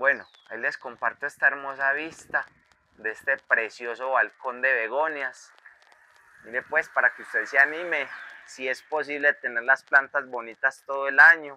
Bueno, ahí les comparto esta hermosa vista de este precioso balcón de begonias. Mire pues, para que usted se anime, si es posible tener las plantas bonitas todo el año.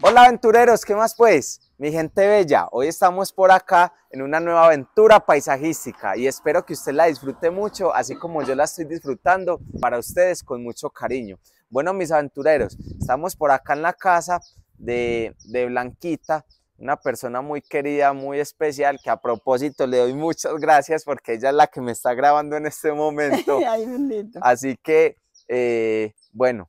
Hola aventureros, ¿qué más pues? Mi gente bella, hoy estamos por acá en una nueva aventura paisajística y espero que usted la disfrute mucho, así como yo la estoy disfrutando para ustedes con mucho cariño. Bueno, mis aventureros, estamos por acá en la casa de, de Blanquita, una persona muy querida, muy especial, que a propósito le doy muchas gracias porque ella es la que me está grabando en este momento. Así que, eh, bueno,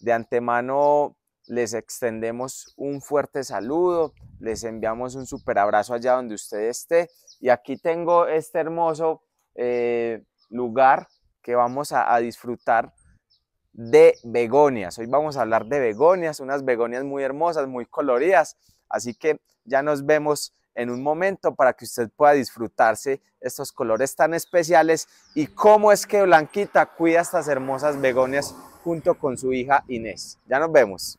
de antemano les extendemos un fuerte saludo, les enviamos un super abrazo allá donde usted esté. Y aquí tengo este hermoso eh, lugar que vamos a disfrutar de begonias. Hoy vamos a hablar de begonias, unas begonias muy hermosas, muy coloridas. Así que ya nos vemos en un momento para que usted pueda disfrutarse estos colores tan especiales y cómo es que Blanquita cuida estas hermosas begonias junto con su hija Inés. Ya nos vemos.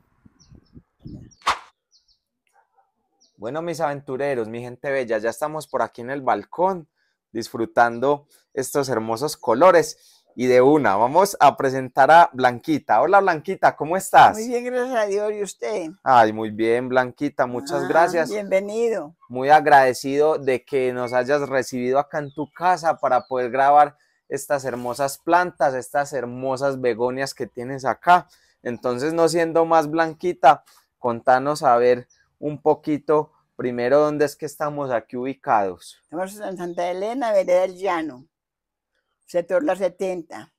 Bueno, mis aventureros, mi gente bella, ya estamos por aquí en el balcón disfrutando estos hermosos colores y de una, vamos a presentar a Blanquita. Hola Blanquita, ¿cómo estás? Muy bien, gracias a Dios. ¿Y usted? Ay, muy bien Blanquita, muchas ah, gracias. Bienvenido. Muy agradecido de que nos hayas recibido acá en tu casa para poder grabar estas hermosas plantas, estas hermosas begonias que tienes acá. Entonces, no siendo más Blanquita, contanos a ver un poquito primero dónde es que estamos aquí ubicados. Estamos en Santa Elena, Vereda del Llano sector La 70.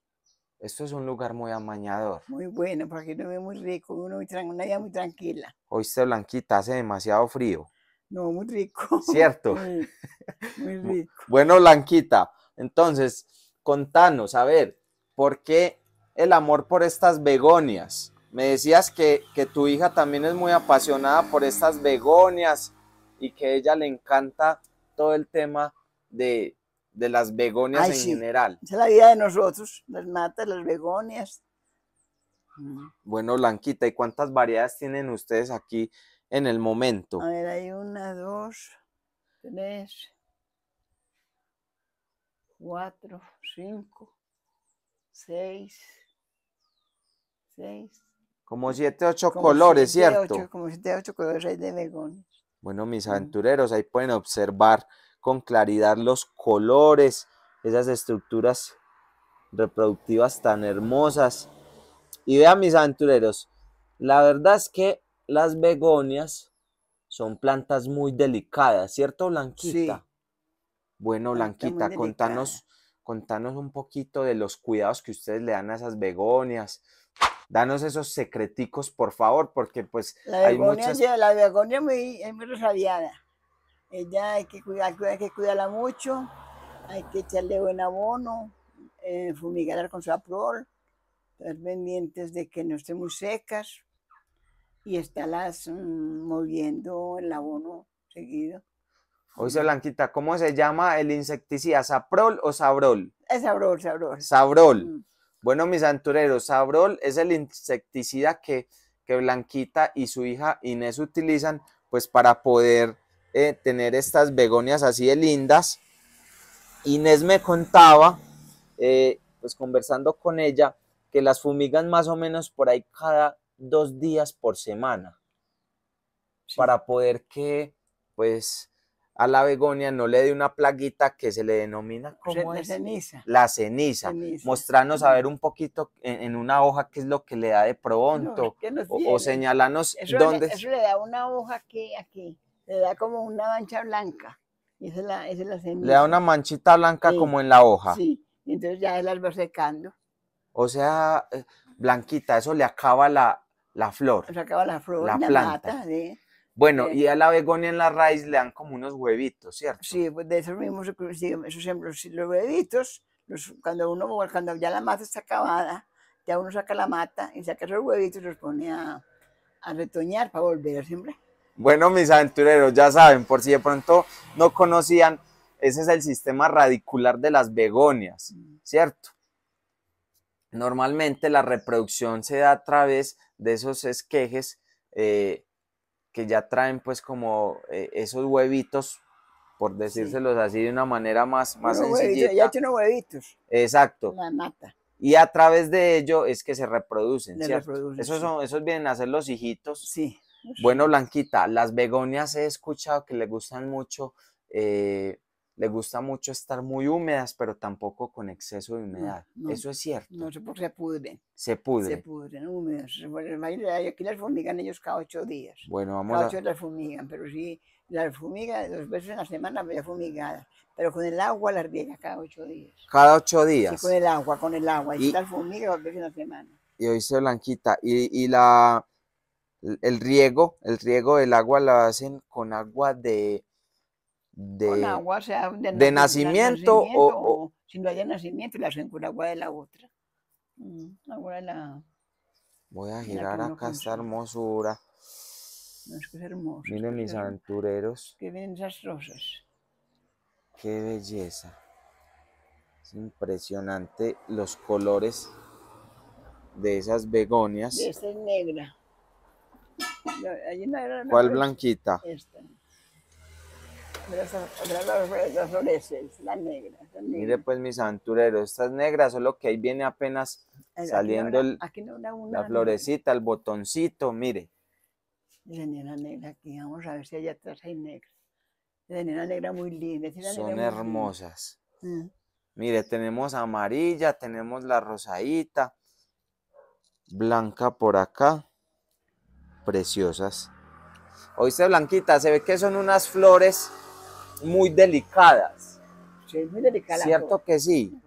Esto es un lugar muy amañador. Muy bueno, porque uno ve muy rico, uno muy una vida muy tranquila. Oíste, Blanquita, hace demasiado frío. No, muy rico. Cierto. muy, rico. Bueno, Blanquita, entonces, contanos, a ver, ¿por qué el amor por estas begonias? Me decías que, que tu hija también es muy apasionada por estas begonias y que a ella le encanta todo el tema de, de las begonias en general. Esa es la vida de nosotros, las matas, las begonias. Bueno, Blanquita, ¿y cuántas variedades tienen ustedes aquí en el momento? A ver, hay una, dos, tres, cuatro, cinco, seis, seis. Como siete, ocho colores, ¿cierto? como siete, ocho colores hay de begonias. Bueno, mis aventureros, ahí pueden observar con claridad los colores, esas estructuras reproductivas tan hermosas. Y vean mis aventureros, la verdad es que las begonias son plantas muy delicadas, ¿cierto, Blanquita? Bueno, Blanquita, contanos, contanos un poquito de los cuidados que ustedes le dan a esas begonias. Danos esos secreticos, por favor, porque pues la hay muchas... La begonia es muy ella hay que, cuidar, hay que cuidarla mucho, hay que echarle buen abono, eh, fumigarla con saprol, estar pendientes de que no estén muy secas y estarlas mm, moviendo el abono seguido. Oye, Blanquita, ¿cómo se llama el insecticida? ¿Saprol o sabrol? Es sabrol, sabrol. Sabrol. Mm. Bueno, mis antureros, sabrol es el insecticida que, que Blanquita y su hija Inés utilizan pues para poder eh, tener estas begonias así de lindas. Inés me contaba, eh, pues conversando con ella, que las fumigan más o menos por ahí cada dos días por semana para poder que pues a la begonia no le dé una plaguita que se le denomina la ceniza. La ceniza. Mostrarnos a ver un poquito en, una hoja qué es lo que le da de pronto o, señalanos señalarnos dónde. eso le da una hoja que aquí le da como una mancha blanca. esa es la, semilla. Le da una manchita blanca como en la hoja. Sí, entonces ya el va secando. O sea, eh, Blanquita, eso le acaba la, flor. Le acaba la flor, la, planta. Bueno, y a la begonia en la raíz le dan como unos huevitos, ¿cierto? Sí, pues de esos mismos, esos los huevitos, cuando uno, cuando ya la mata está acabada, ya uno saca la mata y saca esos huevitos y los pone a, a retoñar para volver siempre bueno, mis aventureros, ya saben, por si de pronto no conocían, ese es el sistema radicular de las begonias, ¿cierto? Normalmente la reproducción se da a través de esos esquejes eh, que ya traen pues como eh, esos huevitos, por decírselos así de una manera más, más ya tiene huevitos. Exacto. La mata. Y a través de ello es que se reproducen, Se Reproducen, esos, son, esos vienen a ser los hijitos. Sí bueno, Blanquita, las begonias he escuchado que le gustan mucho, eh, le gusta mucho estar muy húmedas, pero tampoco con exceso de humedad. Eso es cierto. No, sé por se pudren. Se pudren. Se pudren, húmedas. Aquí las fumigan ellos cada ocho días. Bueno, vamos cada a... ocho las fumigan, pero sí, las fumigan dos veces en la semana, pero pues, fumigadas. Pero con el agua las riega cada ocho días. Cada ocho días. Sí, con el agua, con el agua. Y, las fumigan dos veces en la semana. Y hoy se Blanquita, y, y la el riego, el riego del agua la hacen con agua de de, de, nacimiento, o, si no hay nacimiento la hacen con agua de la otra. Mm, Voy a girar acá esta hermosura. Miren mis aventureros. Que esas rosas. Qué belleza. Es impresionante los colores de esas begonias. esta es negra. Allí ¿Cuál blanquita? Esta. Las flores las negras, Mire pues mi santurero, estas negras solo que ahí viene apenas saliendo la florecita, el botoncito, mire. La negra aquí, vamos a ver si allá atrás hay negras. La negra muy linda. Son hermosas. Mm. Mire, tenemos amarilla, tenemos la rosadita, blanca por acá preciosas. Oíste, Blanquita, se ve que son unas flores muy delicadas. Sí, muy delicadas. Cierto que sí.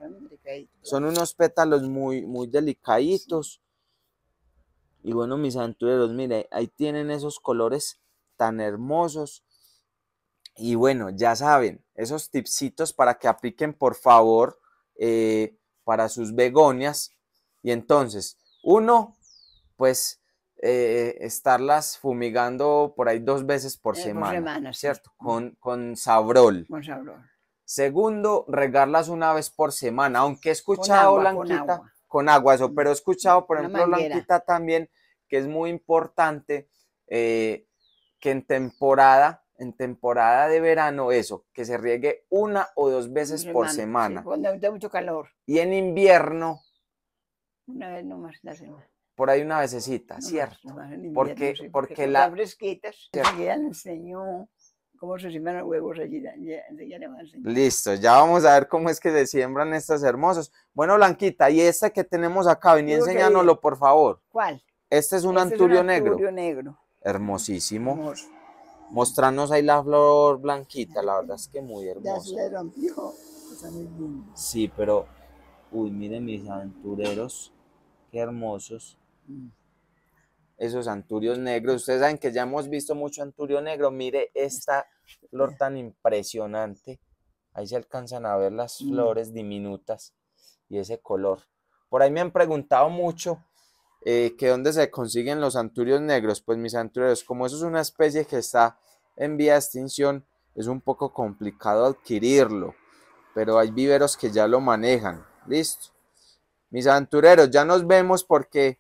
Son unos pétalos muy, muy delicaditos. Y bueno, mis santuarios, mire, ahí tienen esos colores tan hermosos. Y bueno, ya saben, esos tipsitos para que apliquen, por favor, eh, para sus begonias. Y entonces, uno, pues eh, estarlas fumigando por ahí dos veces por, eh, semana, ¿cierto? Con, con sabrol. Segundo, regarlas una vez por semana, aunque he escuchado, con agua, Blanquita, con agua. eso, pero he escuchado, por ejemplo, Blanquita también, que es muy importante eh, que en temporada, en temporada de verano, eso, que se riegue una o dos veces por semana. cuando mucho calor. Y en invierno. Una vez nomás la semana por ahí una vececita, ¿cierto? porque, porque, la... fresquitas, cómo se siembran huevos allí. Listo, ya vamos a ver cómo es que se siembran estas hermosas. Bueno, Blanquita, y esta que tenemos acá, vení, enséñanoslo, por favor. ¿Cuál? Este, este es un anturio, negro. anturio negro. Hermosísimo. Mostrarnos ahí la flor blanquita, la verdad es que muy hermosa. Ya se rompió, Sí, pero, uy, miren mis aventureros, qué hermosos esos anturios negros. Ustedes saben que ya hemos visto mucho anturio negro. Mire esta flor tan impresionante. Ahí se alcanzan a ver las mm. flores diminutas y ese color. Por ahí me han preguntado mucho eh, que dónde se consiguen los anturios negros. Pues mis antureros como eso es una especie que está en vía de extinción, es un poco complicado adquirirlo. Pero hay viveros que ya lo manejan. Listo. Mis antureros, ya nos vemos porque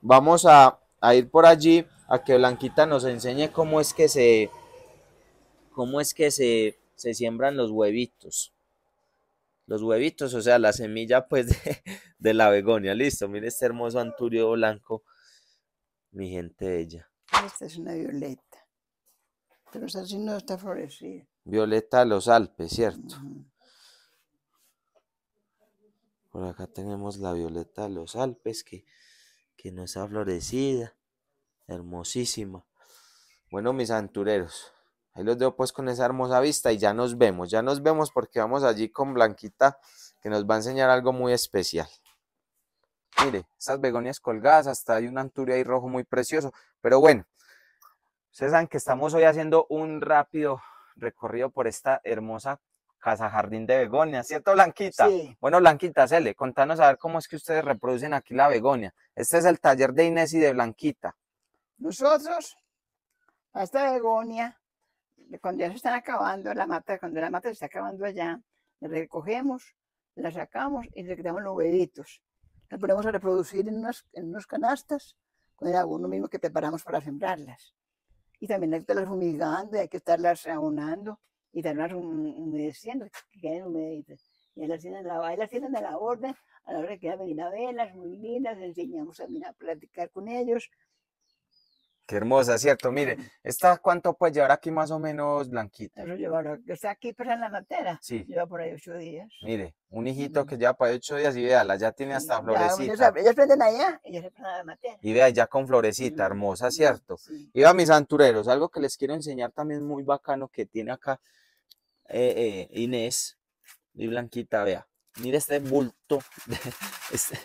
Vamos a, ir por allí a que Blanquita nos enseñe cómo es que se, cómo es que se, se siembran los huevitos. Los huevitos, o sea, la semilla pues de, la begonia. Listo, mire este hermoso anturio blanco, mi gente ella. Esta es una violeta, pero así no está florecida. Violeta de los Alpes, ¿cierto? Por acá tenemos la violeta de los Alpes que que no está florecida, hermosísima. Bueno, mis antureros, ahí los dejo pues con esa hermosa vista y ya nos vemos, ya nos vemos porque vamos allí con Blanquita que nos va a enseñar algo muy especial. Mire, estas begonias colgadas, hasta hay un anturio ahí rojo muy precioso, pero bueno, ustedes saben que estamos hoy haciendo un rápido recorrido por esta hermosa Casa Jardín de Begonia, ¿cierto, Blanquita? Sí. Bueno, Blanquita, Sele, contanos a ver cómo es que ustedes reproducen aquí la begonia. Este es el taller de Inés y de Blanquita. Nosotros, esta begonia, cuando ya se están acabando la mata, cuando la mata se está acabando allá, la recogemos, la sacamos y le creamos los huevitos. Las ponemos a reproducir en unas, canastas con el abono mismo que preparamos para sembrarlas. Y también hay que estarlas fumigando, hay que estarlas aunando y terminar humedeciendo, que queden humeditas. Y ahí las tienen, la, ahí las tienen la orden, a la hora que quedan venir a velas, muy lindas, enseñamos también a platicar con ellos. Qué hermosa, cierto. Mire, ¿esta cuánto puede llevar aquí más o menos blanquita? Eso lleva, está aquí pero en la matera, Sí. Lleva por ahí ocho días. Mire, un hijito que lleva por ahí ocho días y véala, ya tiene hasta florecita. Ellos prenden allá, ellos se prenden a la matera. Y vea, ya con florecita, hermosa, cierto. Y a mis santureros, algo que les quiero enseñar también muy bacano que tiene acá eh, eh, Inés, mi blanquita, vea. Mira este bulto, de, este,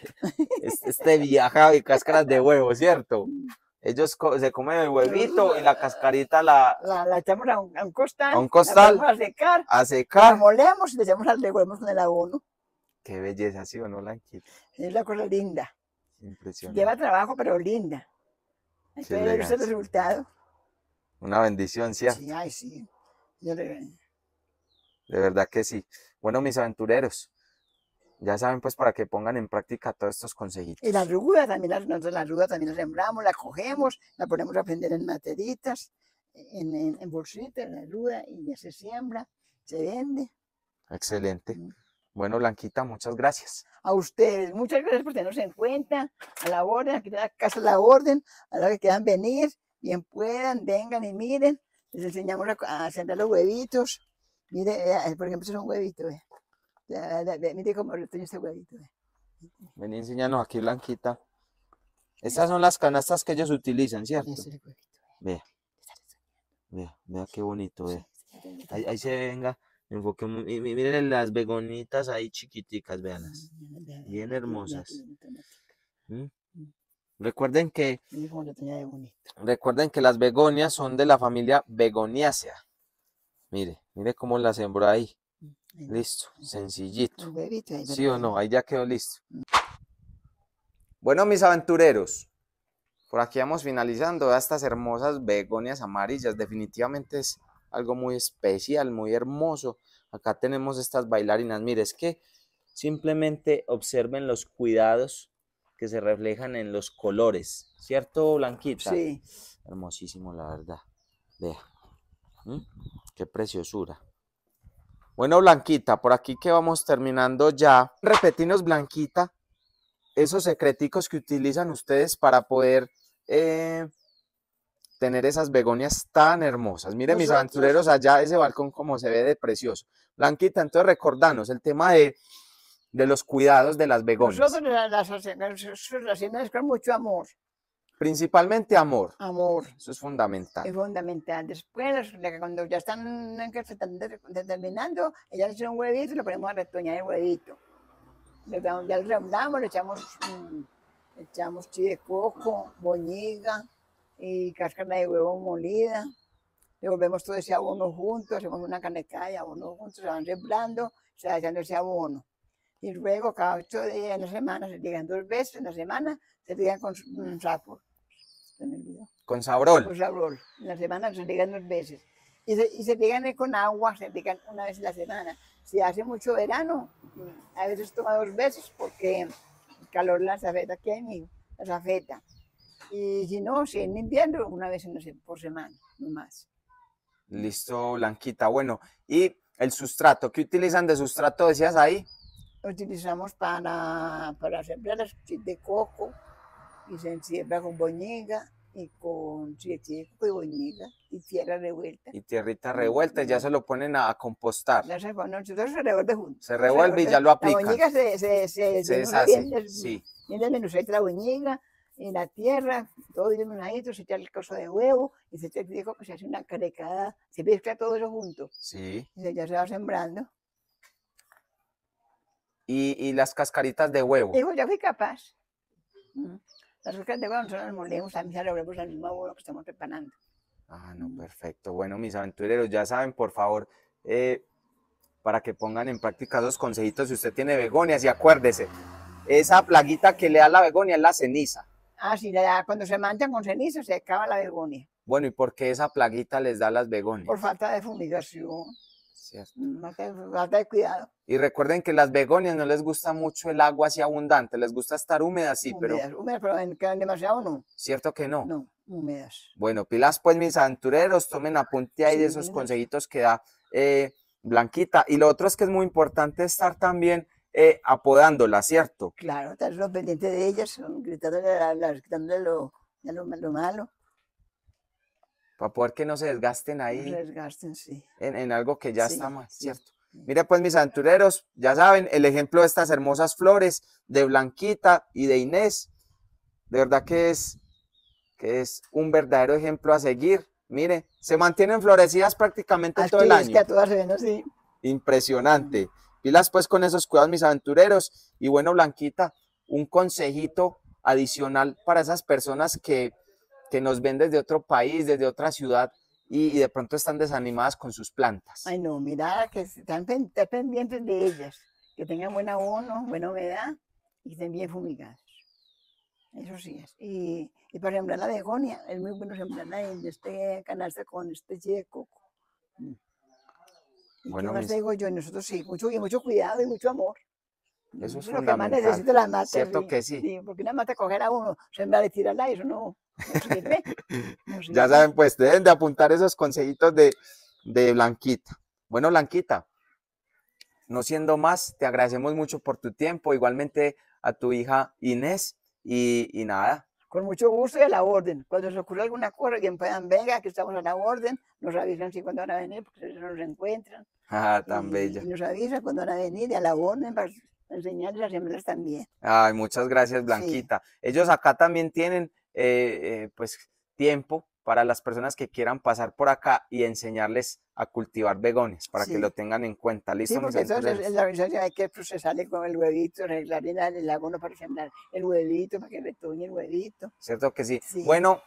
este, este viajado y cáscaras de huevo, ¿cierto? Ellos se comen el huevito y la cascarita la... La, echamos a un, costal. A un costal. La a secar. A secar. La molemos y le echamos al huevos en el abono. Qué belleza, ¿sí o no, Blanquita? Es la cosa linda. Impresionante. Lleva trabajo, pero linda. Entonces, ver es el resultado. Una bendición, ¿cierto? Sí, ay, sí. Yo le de verdad que sí. Bueno, mis aventureros, ya saben pues para que pongan en práctica todos estos consejitos. Y la ruda también, la, ruda también la sembramos, la cogemos, la ponemos a prender en materitas, en, bolsitas, la ruda, y ya se siembra, se vende. Excelente. Bueno, Blanquita, muchas gracias. A ustedes, muchas gracias por tenernos en cuenta, a la orden, aquí en la casa la orden, a la que quieran venir, bien puedan, vengan y miren, les enseñamos a, hacer los huevitos, Mire, eh, ah, por ejemplo, son huevitos, ¿eh? Mire cómo tengo este huevito, ¿eh? Vení, enséñanos aquí, Blanquita. Estas son las canastas que ellos utilizan, ¿cierto? el Vea. Vea, vea qué bonito, ¿eh? Ahí, se venga. Enfoque, miren las begonitas ahí chiquiticas, veanlas. Bien hermosas. ¿Mm? Mm. Recuerden que recuerden que las begonias son de la familia begoniácea. Mire, Mire cómo la sembró ahí. Listo, sencillito. ¿Sí o no? Ahí ya quedó listo. Mm. Bueno, mis aventureros, por aquí vamos finalizando estas hermosas begonias amarillas. Definitivamente es algo muy especial, muy hermoso. Acá tenemos estas bailarinas. Mire, es que simplemente observen los cuidados que se reflejan en los colores. ¿Cierto, Blanquita? Sí. Hermosísimo, la verdad. Vea. ¿Mm? Qué preciosura. Bueno, Blanquita, por aquí que vamos terminando ya. Repetinos, Blanquita, esos secreticos que utilizan ustedes para poder eh, tener esas begonias tan hermosas. Miren mis aventureros allá, ese balcón como se ve de precioso. Blanquita, entonces recordanos el tema de, los cuidados de las begonias. Nosotros las, las con mucho amor. Principalmente amor. Amor. Eso es fundamental. Es fundamental. Después, cuando ya están terminando, ya hacen un huevito y lo ponemos a retoñar el huevito. Ya lo le echamos, mm, le echamos chile coco, boñiga y cáscara de huevo molida. volvemos todo ese abono juntos, hacemos una canecada de abono juntos, se van reblando, se va echando ese abono y luego cada ocho días en la semana se ligan dos veces en la semana, se ligan con un sapo. Con sabrol. Con sabrol. En la semana se ligan dos veces. Y se, y se con agua, se ligan una vez en la semana. Si hace mucho verano, mm, a veces toma dos veces porque el calor las zafeta que hay la las Y si no, si en invierno, una vez por semana, no más. Listo, Blanquita. Bueno, y el sustrato, ¿qué utilizan de sustrato, decías ahí? lo utilizamos para, para sembrar de coco y se siembra con boñiga y con coco y boñiga y tierra revuelta. Y tierrita revuelta, y ya se lo ponen a, a compostar. Ya se, bueno, se revuelve junto. Se revuelve y ya lo aplica. La boñiga se, se, se, se deshace, bien, sí. Bien la boñiga en la tierra, todo desmenuzadito, se echa el coso de huevo y se echa que pues se hace una carecada, se mezcla todo eso junto. Sí. Y se, ya se va sembrando y, las cascaritas de huevo. Hijo, ya fui capaz. Mm. Las cascaritas de huevo nosotros las a mí se lo al mismo huevo que estamos preparando. Ah, no, perfecto. Bueno, mis aventureros, ya saben, por favor, eh, para que pongan en práctica dos consejitos si usted tiene begonias y acuérdese, esa plaguita que le da la begonia es la ceniza. Ah, sí, cuando se manchan con ceniza se acaba la begonia. Bueno, ¿y por qué esa plaguita les da las begonias? Por falta de fumigación. Mm, cuidado. Y recuerden que las begonias no les gusta mucho el agua así abundante, les gusta estar húmedas, sí, pero... Húmedas, pero en, que demasiado no. ¿Cierto que no? No, húmedas. Bueno, pilas pues mis aventureros, tomen apunte ahí de esos consejitos que da eh, Blanquita. Y lo otro es que es muy importante estar también eh, apodándola, ¿cierto? Claro, estar pendiente de ellas, gritándole, lo, lo, lo malo para poder que no se desgasten ahí. Desgasten, sí. En, algo que ya está mal, ¿cierto? Mira, pues mis aventureros, ya saben, el ejemplo de estas hermosas flores de Blanquita y de Inés, de verdad que es, que es un verdadero ejemplo a seguir. Mire, se mantienen florecidas prácticamente todo el año. Es que a todas menos, sí. Impresionante. Pilas pues con esos cuidados, mis aventureros. Y bueno, Blanquita, un consejito adicional para esas personas que que nos ven desde otro país, desde otra ciudad, y, de pronto están desanimadas con sus plantas. Ay, no, mira, que están pendientes de ellas, que tengan buen abono, buena humedad y estén bien fumigadas. Eso sí es. Y, y para sembrar la begonia, es muy bueno sembrarla en este canasta con este chile de coco. Mm. bueno, ¿Qué más digo yo? Nosotros sí, mucho, y mucho cuidado y mucho amor. Eso es lo que más la mata. Cierto que sí. sí. Porque una mata coger a uno, sembrar y tirarla, eso no. ya saben, pues deben de apuntar esos consejitos de, de Blanquita. Bueno, Blanquita, no siendo más, te agradecemos mucho por tu tiempo, igualmente a tu hija Inés y, y nada. Con mucho gusto y a la orden. Cuando se ocurra alguna cosa, quien puedan venga, que estamos a la orden, nos avisan si cuando van a venir, porque ellos nos encuentran. Ah, tan bella. nos avisan cuando van a venir y a la orden para enseñarles a sembrar también. Ay, muchas gracias, Blanquita. Ellos acá también tienen eh, eh, pues tiempo para las personas que quieran pasar por acá y enseñarles a cultivar begones, para que lo tengan en cuenta. ¿Listo? entonces en la organización hay que procesarle con el huevito, en el lago para sembrar el huevito, para que retoñe el huevito. ¿Cierto que sí? Bueno,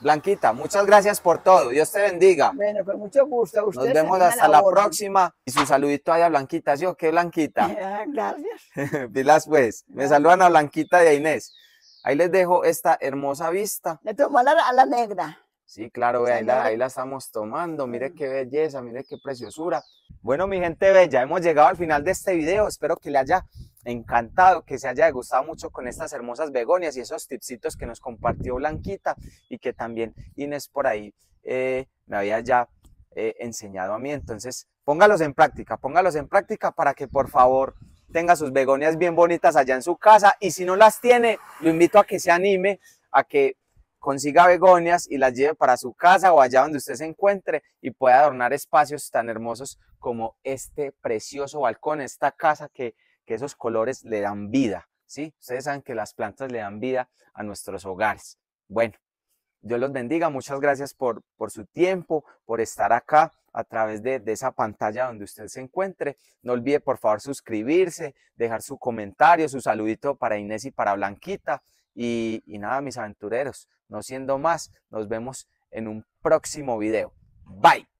Blanquita, muchas gracias por todo. Dios te bendiga. Bueno, con mucho gusto. Nos vemos hasta la, próxima. Y su saludito allá, Blanquita. ¿Sí o qué, Blanquita? Ah, gracias. Pilas, pues. Me saludan a Blanquita y a Inés. Ahí les dejo esta hermosa vista. Le tomó a la, la negra. Sí, claro, ahí la, ahí la estamos tomando. Mire mm. qué belleza, mire qué preciosura. Bueno, mi gente ya hemos llegado al final de este video. Espero que le haya encantado, que se haya gustado mucho con estas hermosas begonias y esos tipsitos que nos compartió Blanquita y que también Inés por ahí eh, me había ya eh, enseñado a mí. Entonces, póngalos en práctica, póngalos en práctica para que por favor tenga sus begonias bien bonitas allá en su casa y si no las tiene, lo invito a que se anime, a que consiga begonias y las lleve para su casa o allá donde usted se encuentre y pueda adornar espacios tan hermosos como este precioso balcón, esta casa que, esos colores le dan vida, ¿sí? Ustedes saben que las plantas le dan vida a nuestros hogares. Bueno, Dios los bendiga, muchas gracias por, por su tiempo, por estar acá a través de, esa pantalla donde usted se encuentre. No olvide, por favor, suscribirse, dejar su comentario, su saludito para Inés y para Blanquita. Y, y nada, mis aventureros, no siendo más, nos vemos en un próximo video. Bye.